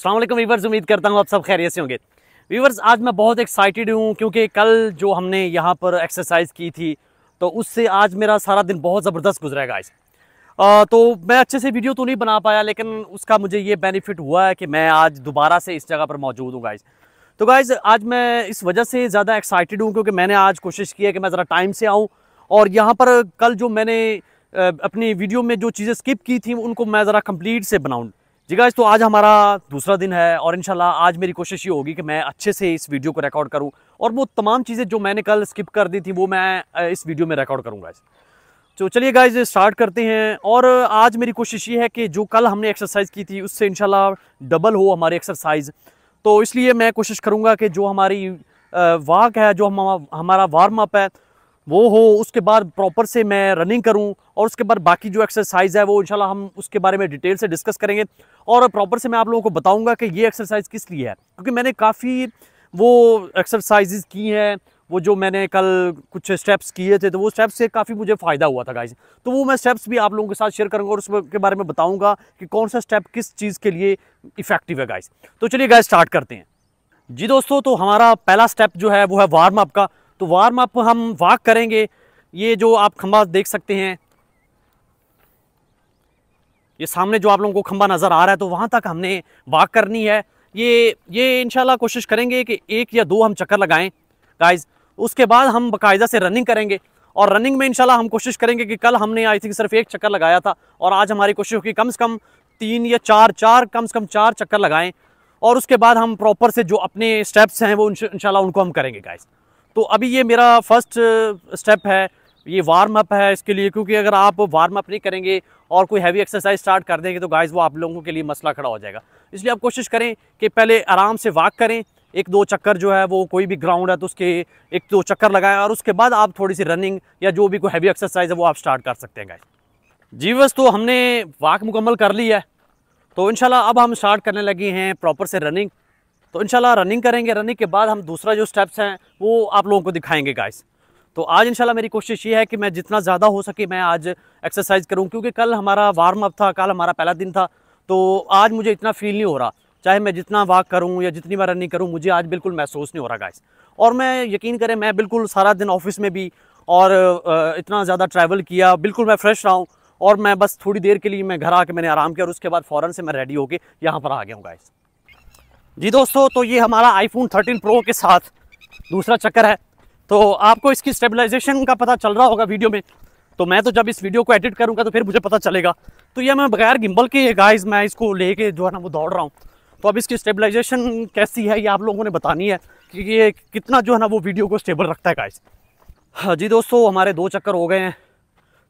अस्सलाम वालेकुम वीवर्स उम्मीद करता हूँ आप सब खैरियत से होंगे वीवर्स आज मैं बहुत एक्साइटेड हूँ क्योंकि कल जो हमने यहाँ पर एक्सरसाइज की थी तो उससे आज मेरा सारा दिन बहुत ज़बरदस्त गुजरेगा आज आ, तो मैं अच्छे से वीडियो तो नहीं बना पाया लेकिन उसका मुझे ये बेनिफिट हुआ है कि मैं आज दोबारा से इस जगह पर मौजूद हूँ गाइज तो गाइज़ आज मैं इस वजह से ज़्यादा एक्साइटेड हूँ क्योंकि मैंने आज कोशिश की है कि मैं ज़रा टाइम से आऊँ और यहाँ पर कल जो मैंने अपनी वीडियो में जो चीज़ें स्किप की थी उनको मैं ज़रा कंप्लीट से बनाऊँ जी गाइस तो आज हमारा दूसरा दिन है और इनशाला आज मेरी कोशिश ये होगी कि मैं अच्छे से इस वीडियो को रिकॉर्ड करूं और वो तमाम चीज़ें जो मैंने कल स्किप कर दी थी वो मैं इस वीडियो में रिकॉर्ड करूंगा तो चलिए गाइस स्टार्ट करते हैं और आज मेरी कोशिश ये है कि जो कल हमने एक्सरसाइज की थी उससे इनशाला डबल हो हमारी एक्सरसाइज तो इसलिए मैं कोशिश करूँगा कि जो हमारी वाक है जो हम हमारा वार्म अप है वो हो उसके बाद प्रॉपर से मैं रनिंग करूं और उसके बाद बाकी जो एक्सरसाइज है वो इंशाल्लाह हम उसके बारे में डिटेल से डिस्कस करेंगे और प्रॉपर से मैं आप लोगों को बताऊंगा कि ये एक्सरसाइज किस लिए है क्योंकि मैंने काफ़ी वो एक्सरसाइजेज की हैं वो जो मैंने कल कुछ स्टेप्स किए थे तो वो स्टेप्स से काफ़ी मुझे फ़ायदा हुआ था गाइज तो वो मैं स्टेप्स भी आप लोगों के साथ शेयर करूँगा और उसके बारे में बताऊँगा कि कौन सा स्टेप किस चीज़ के लिए इफ़ेक्टिव है गाइज तो चलिए गाइज स्टार्ट करते हैं जी दोस्तों तो हमारा पहला स्टेप जो है वो है वार्म अप का तो वार्म अप हम वाक करेंगे ये जो आप खंबा देख सकते हैं ये सामने जो आप लोगों को खंबा नज़र आ रहा है तो वहाँ तक हमने वाक करनी है ये ये इनशाला कोशिश करेंगे कि एक या दो हम चक्कर लगाएं गाइस उसके बाद हम बाकायदा से रनिंग करेंगे और रनिंग में इनशाला हम कोशिश करेंगे कि कल हमने आई थिंक सिर्फ एक चक्कर लगाया था और आज हमारी कोशिश होगी कम से कम तीन या चार चार कम से कम चार चक्कर लगाएं और उसके बाद हम प्रॉपर से जो अपने स्टेप्स हैं वो इनशाला उनको हम करेंगे गाइज़ तो अभी ये मेरा फर्स्ट स्टेप uh, है ये वार्म अप है इसके लिए क्योंकि अगर आप वार्म अप नहीं करेंगे और कोई हैवी एक्सरसाइज स्टार्ट कर देंगे तो गाइस वो आप लोगों के लिए मसला खड़ा हो जाएगा इसलिए आप कोशिश करें कि पहले आराम से वाक करें एक दो चक्कर जो है वो कोई भी ग्राउंड है तो उसके एक दो चक्कर लगाएं और उसके बाद आप थोड़ी सी रनिंग या जो भी कोई हैवी एक्सरसाइज है वो आप स्टार्ट कर सकते हैं गाइज जी बस तो हमने वाक मुकम्मल कर ली है तो इनशाला अब हम स्टार्ट करने लगे हैं प्रॉपर से रनिंग तो इनशाला रनिंग करेंगे रनिंग के बाद हम दूसरा जो स्टेप्स हैं वो आप लोगों को दिखाएंगे गाइस तो आज इनशाला मेरी कोशिश ये है कि मैं जितना ज़्यादा हो सके मैं आज एक्सरसाइज करूँ क्योंकि कल हमारा वार्म अप था कल हमारा पहला दिन था तो आज मुझे इतना फील नहीं हो रहा चाहे मैं जितना वॉक करूँ या जितनी बार रनिंग करूँ मुझे आज बिल्कुल महसूस नहीं हो रहा गाइस और मैं यकीन करें मैं बिल्कुल सारा दिन ऑफिस में भी और इतना ज़्यादा ट्रैवल किया बिल्कुल मैं फ्रेश रहा हूँ और मैं बस थोड़ी देर के लिए मैं घर आके मैंने आराम किया और उसके बाद फ़ौरन से मैं रेडी होकर यहाँ पर आ गया हूँ गाइज़ जी दोस्तों तो ये हमारा आईफोन 13 प्रो के साथ दूसरा चक्कर है तो आपको इसकी स्टेबलाइजेशन का पता चल रहा होगा वीडियो में तो मैं तो जब इस वीडियो को एडिट करूँगा तो फिर मुझे पता चलेगा तो ये मैं बगैर गिम्बल के गाइस मैं इसको लेके जो है ना वो दौड़ रहा हूँ तो अब इसकी स्टेबलाइजेशन कैसी है ये आप लोगों ने बतानी है कि ये कितना जो है ना वो वीडियो को स्टेबल रखता है गाइज हाँ जी दोस्तों हमारे दो चक्कर हो गए हैं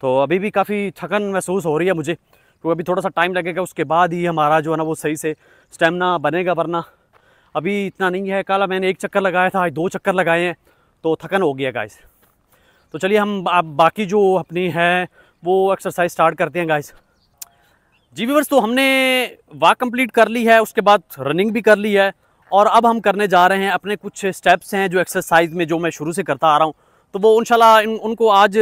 तो अभी भी काफ़ी थकन महसूस हो रही है मुझे क्योंकि अभी थोड़ा सा टाइम लगेगा उसके बाद ही हमारा जो है ना वो सही से स्टेमिना बनेगा वरना अभी इतना नहीं है कल मैंने एक चक्कर लगाया था आज दो चक्कर लगाए हैं तो थकन हो गया गाइस तो चलिए हम आप बाकी जो अपनी है वो एक्सरसाइज स्टार्ट करते हैं गाइस जी वीवर्स तो हमने वाक कंप्लीट कर ली है उसके बाद रनिंग भी कर ली है और अब हम करने जा रहे हैं अपने कुछ स्टेप्स हैं जो एक्सरसाइज में जो मैं शुरू से करता आ रहा हूँ तो वो इनशाला उनको आज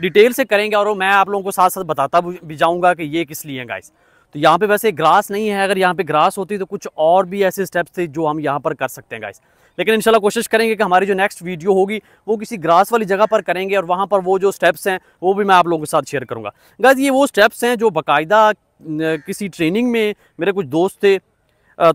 डिटेल से करेंगे और मैं आप लोगों को साथ साथ बताता भी जाऊँगा कि ये किस लिए गाइस तो यहाँ पे वैसे ग्रास नहीं है अगर यहाँ पे ग्रास होती तो कुछ और भी ऐसे स्टेप्स थे जो हम यहाँ पर कर सकते हैं गाइस लेकिन इंशाल्लाह कोशिश करेंगे कि हमारी जो नेक्स्ट वीडियो होगी वो किसी ग्रास वाली जगह पर करेंगे और वहाँ पर वो जो स्टेप्स हैं वो भी मैं आप लोगों के साथ शेयर करूँगा गाइज ये वो स्टेप्स हैं जो बाकायदा किसी ट्रेनिंग में मेरे कुछ दोस्त थे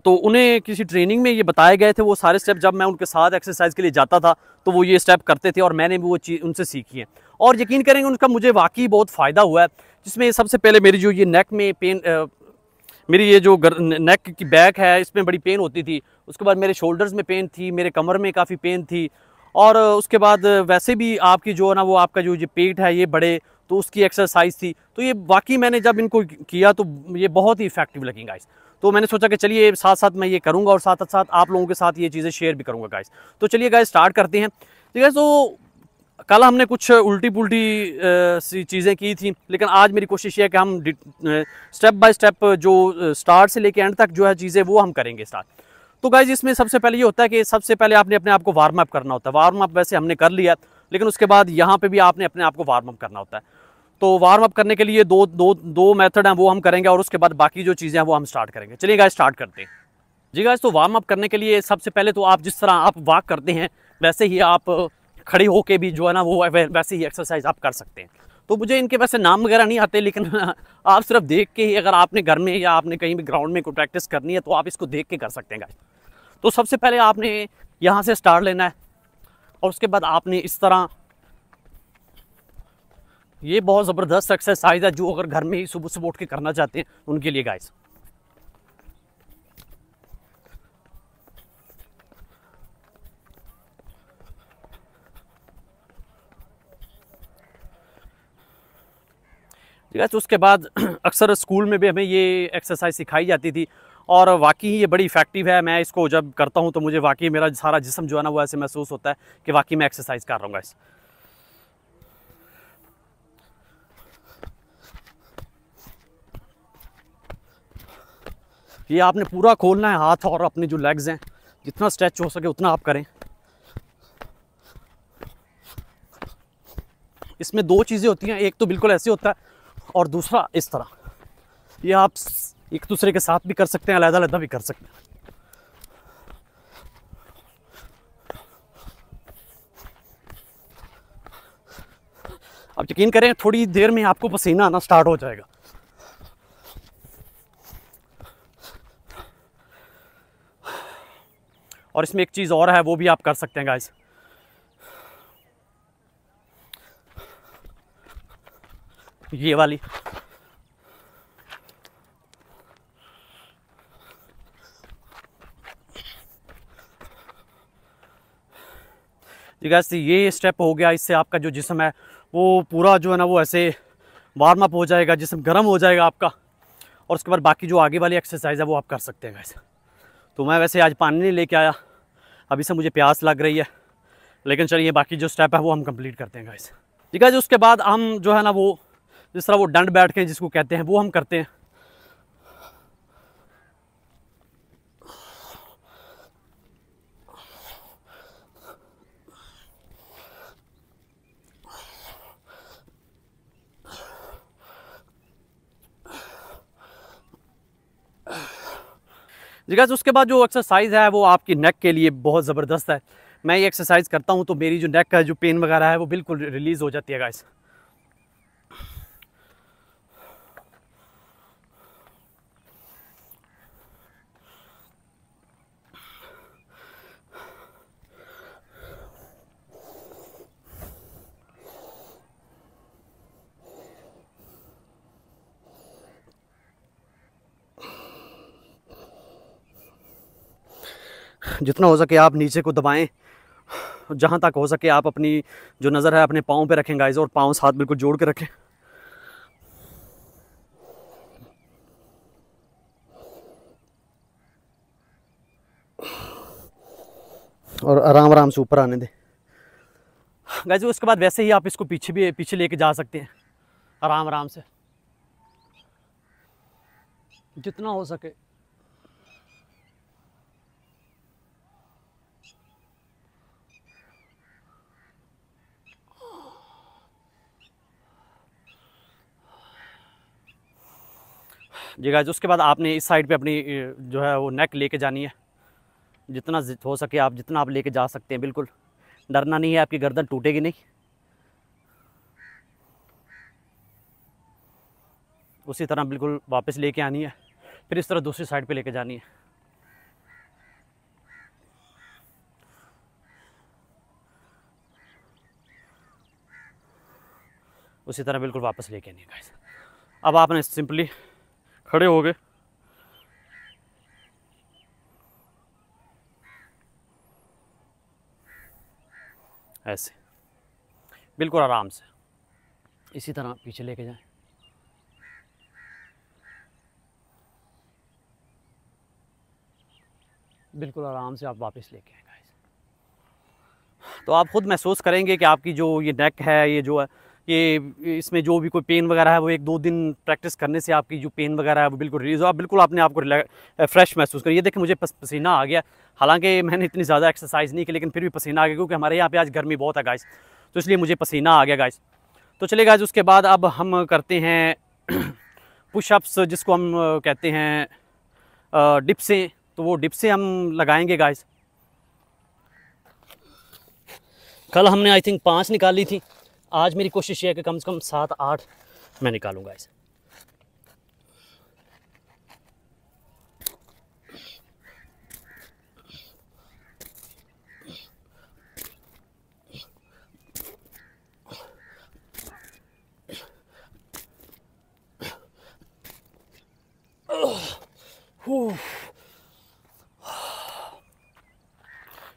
तो उन्हें किसी ट्रेनिंग में ये बताए गए थे वो सारे स्टेप जब मैं उनके साथ एक्सरसाइज के लिए जाता था तो वो ये स्टेप करते थे और मैंने भी वो चीज़ उनसे सीखी है और यकीन करेंगे उनका मुझे वाकई बहुत फ़ायदा हुआ है जिसमें सबसे पहले मेरी जो ये नेक में पेन मेरी ये जो गर, नेक की बैक है इसमें बड़ी पेन होती थी उसके बाद मेरे शोल्डर्स में पेन थी मेरे कमर में काफ़ी पेन थी और उसके बाद वैसे भी आपकी जो है ना वो आपका जो ये पेट है ये बड़े तो उसकी एक्सरसाइज थी तो ये वाकई मैंने जब इनको किया तो ये बहुत ही इफेक्टिव लगेंगे गाइस तो मैंने सोचा कि चलिए साथ साथ मैं ये करूँगा और साथ साथ आप लोगों के साथ ये चीज़ें शेयर भी करूँगा गाइस तो चलिए गाइस स्टार्ट करते हैं ठीक तो है तो कल हमने कुछ उल्टी पुल्टी सी चीज़ें की थी लेकिन आज मेरी कोशिश है कि हम स्टेप बाय स्टेप जो स्टार्ट से लेके एंड तक जो है चीज़ें वो हम करेंगे स्टार्ट तो गाइज इसमें सबसे पहले ये होता है कि सबसे पहले आपने अपने आप को वार्म अप करना होता है वार्म अप वैसे हमने कर लिया लेकिन उसके बाद यहाँ पे भी आपने अपने आप को वार्म अप करना होता है तो वार्म अप करने के लिए दो दो दो मेथड हैं वो हम करेंगे और उसके बाद बाकी जो चीज़ें हैं वो हम स्टार्ट करेंगे चलिए गाइस स्टार्ट करते हैं जी गाइस तो वार्म अप करने के लिए सबसे पहले तो आप जिस तरह आप वॉक करते हैं वैसे ही आप खड़े होके भी जो है ना वो वैसे ही एक्सरसाइज आप कर सकते हैं तो मुझे इनके वैसे नाम वगैरह नहीं आते लेकिन आप सिर्फ देख के ही अगर आपने घर में या आपने कहीं भी ग्राउंड में कोई प्रैक्टिस करनी है तो आप इसको देख के कर सकते हैं गाइस तो सबसे पहले आपने यहाँ से स्टार्ट लेना है और उसके बाद आपने इस तरह ये बहुत ज़बरदस्त एक्सरसाइज है जो अगर घर में ही सुबह सुबह उठ के करना चाहते हैं उनके लिए गाइस तो उसके बाद अक्सर स्कूल में भी हमें ये एक्सरसाइज सिखाई जाती थी और वाकई ही ये बड़ी इफेक्टिव है मैं इसको जब करता हूँ तो मुझे वाकई मेरा सारा जिसम जो है ना वो ऐसे महसूस होता है कि वाकई मैं एक्सरसाइज कर रहा हूँ गाइस ये आपने पूरा खोलना है हाथ और अपने जो लेग्स हैं जितना स्ट्रेच हो सके उतना आप करें इसमें दो चीज़ें होती हैं एक तो बिल्कुल ऐसे होता है और दूसरा इस तरह ये आप एक दूसरे के साथ भी कर सकते हैं अलहदा अलहदा भी कर सकते हैं अब यकीन करें थोड़ी देर में आपको पसीना आना स्टार्ट हो जाएगा और इसमें एक चीज़ और है वो भी आप कर सकते हैं गाइस ये वाली जी तो ये स्टेप हो गया इससे आपका जो जिसम है वो पूरा जो है ना वो ऐसे वार्म अप हो जाएगा जिसम गर्म हो जाएगा आपका और उसके बाद बाकी जो आगे वाली एक्सरसाइज है वो आप कर सकते हैं गाइस तो मैं वैसे आज पानी नहीं लेके आया अभी से मुझे प्यास लग रही है लेकिन चलिए बाकी जो स्टेप है वो हम कंप्लीट करते हैं गाइस ठीक है जी उसके बाद हम जो है ना वो जिस तरह वो डंड बैठ के जिसको कहते हैं वो हम करते हैं जिगाज उसके बाद जो एक्सरसाइज है वो आपकी नेक के लिए बहुत ज़बरदस्त है मैं ये एक्सरसाइज करता हूँ तो मेरी जो नेक का जो पेन वगैरह है वो बिल्कुल रिलीज़ हो जाती है गाइस जितना हो सके आप नीचे को दबाएं जहां तक हो सके आप अपनी जो नज़र है अपने पाँव पे रखें गाइज और पाँव साथ बिल्कुल जोड़ के रखें और आराम आराम से ऊपर आने दें गाइज उसके बाद वैसे ही आप इसको पीछे भी पीछे लेके जा सकते हैं आराम आराम से जितना हो सके जी गाइज उसके बाद आपने इस साइड पे अपनी जो है वो नेक लेके जानी है जितना हो सके आप जितना आप लेके जा सकते हैं बिल्कुल डरना नहीं है आपकी गर्दन टूटेगी नहीं उसी तरह बिल्कुल वापस लेके आनी है फिर इस तरह दूसरी साइड पे लेके जानी है उसी तरह बिल्कुल वापस लेके आनी है गाइज अब आपने सिंपली खड़े हो गए ऐसे बिल्कुल आराम से इसी तरह पीछे लेके जाएं बिल्कुल आराम से आप वापस लेके आए तो आप ख़ुद महसूस करेंगे कि आपकी जो ये नेक है ये जो है कि इसमें जो भी कोई पेन वगैरह है वो एक दो दिन प्रैक्टिस करने से आपकी जो पेन वगैरह है वो बिल्कुल रिलीज़ हो आप बिल्कुल आपने आपको फ्रेश महसूस करिए देखिए मुझे पसीना आ गया हालांकि मैंने इतनी ज़्यादा एक्सरसाइज नहीं की लेकिन फिर भी पसीना आ गया क्योंकि हमारे यहाँ पे आज गर्मी बहुत है गाइस तो इसलिए मुझे पसीना आ गया गाइस तो चले गाइज उसके बाद अब हम करते हैं पुशअप्स जिसको हम कहते हैं डिप्सें तो वो डिप्सें हम लगाएंगे गाइस कल हमने आई थिंक पाँच निकाली थी आज मेरी कोशिश है कि कम से कम सात आठ मैं निकालूंगा इसे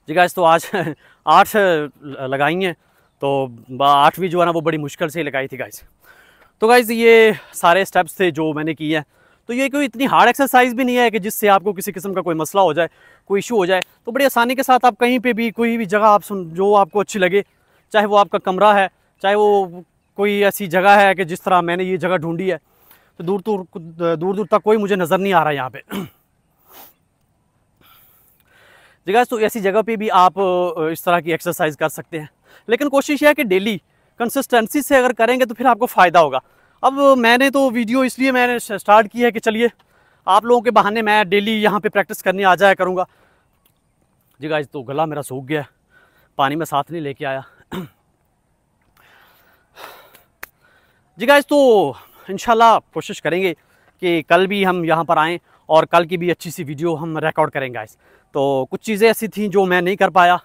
जी गाइस तो आज आठ लगाई हैं तो आठवीं जो है ना वो बड़ी मुश्किल से लगाई थी गाइज तो गाइज ये सारे स्टेप्स थे जो मैंने किए हैं तो ये कोई इतनी हार्ड एक्सरसाइज भी नहीं है कि जिससे आपको किसी किस्म का कोई मसला हो जाए कोई इशू हो जाए तो बड़ी आसानी के साथ आप कहीं पे भी कोई भी जगह आप सुन जो आपको अच्छी लगे चाहे वो आपका कमरा है चाहे वो कोई ऐसी जगह है कि जिस तरह मैंने ये जगह ढूंढी है तो दूर दूर दूर दूर तक कोई मुझे नज़र नहीं आ रहा है यहाँ पर जगह तो ऐसी जगह पर भी आप इस तरह की एक्सरसाइज कर सकते हैं लेकिन कोशिश है कि डेली कंसिस्टेंसी से अगर करेंगे तो फिर आपको फ़ायदा होगा अब मैंने तो वीडियो इसलिए मैंने स्टार्ट की है कि चलिए आप लोगों के बहाने मैं डेली यहाँ पे प्रैक्टिस करने आ जाया करूँगा जी गाइज तो गला मेरा सूख गया पानी में साथ नहीं लेके आया जी गाइज तो इन कोशिश करेंगे कि कल भी हम यहाँ पर आएँ और कल की भी अच्छी सी वीडियो हम रिकॉर्ड करेंगे गाइज तो कुछ चीज़ें ऐसी थी जो मैं नहीं कर पाया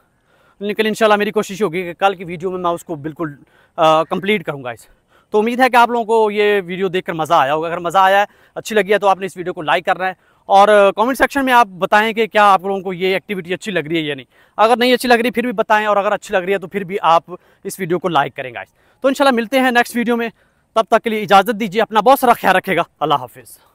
लेकिन शाला मेरी कोशिश होगी कि कल की वीडियो में मैं उसको बिल्कुल कंप्लीट करूँगा इस तो उम्मीद है कि आप लोगों को ये वीडियो देखकर मज़ा आया होगा अगर मज़ा आया है अच्छी लगी है तो आपने इस वीडियो को लाइक करना है और कमेंट सेक्शन में आप बताएं कि क्या आप लोगों को ये एक्टिविटी अच्छी लग रही है या नहीं अगर नहीं अच्छी लग रही फिर भी बताएं और अगर अच्छी लग रही है तो फिर भी आप इस वीडियो को लाइक करेंगे तो इंशाल्लाह मिलते हैं नेक्स्ट वीडियो में तब तक के लिए इजाज़त दीजिए अपना बहुत सारा ख्याल रखेगा अल्लाह हाफिज़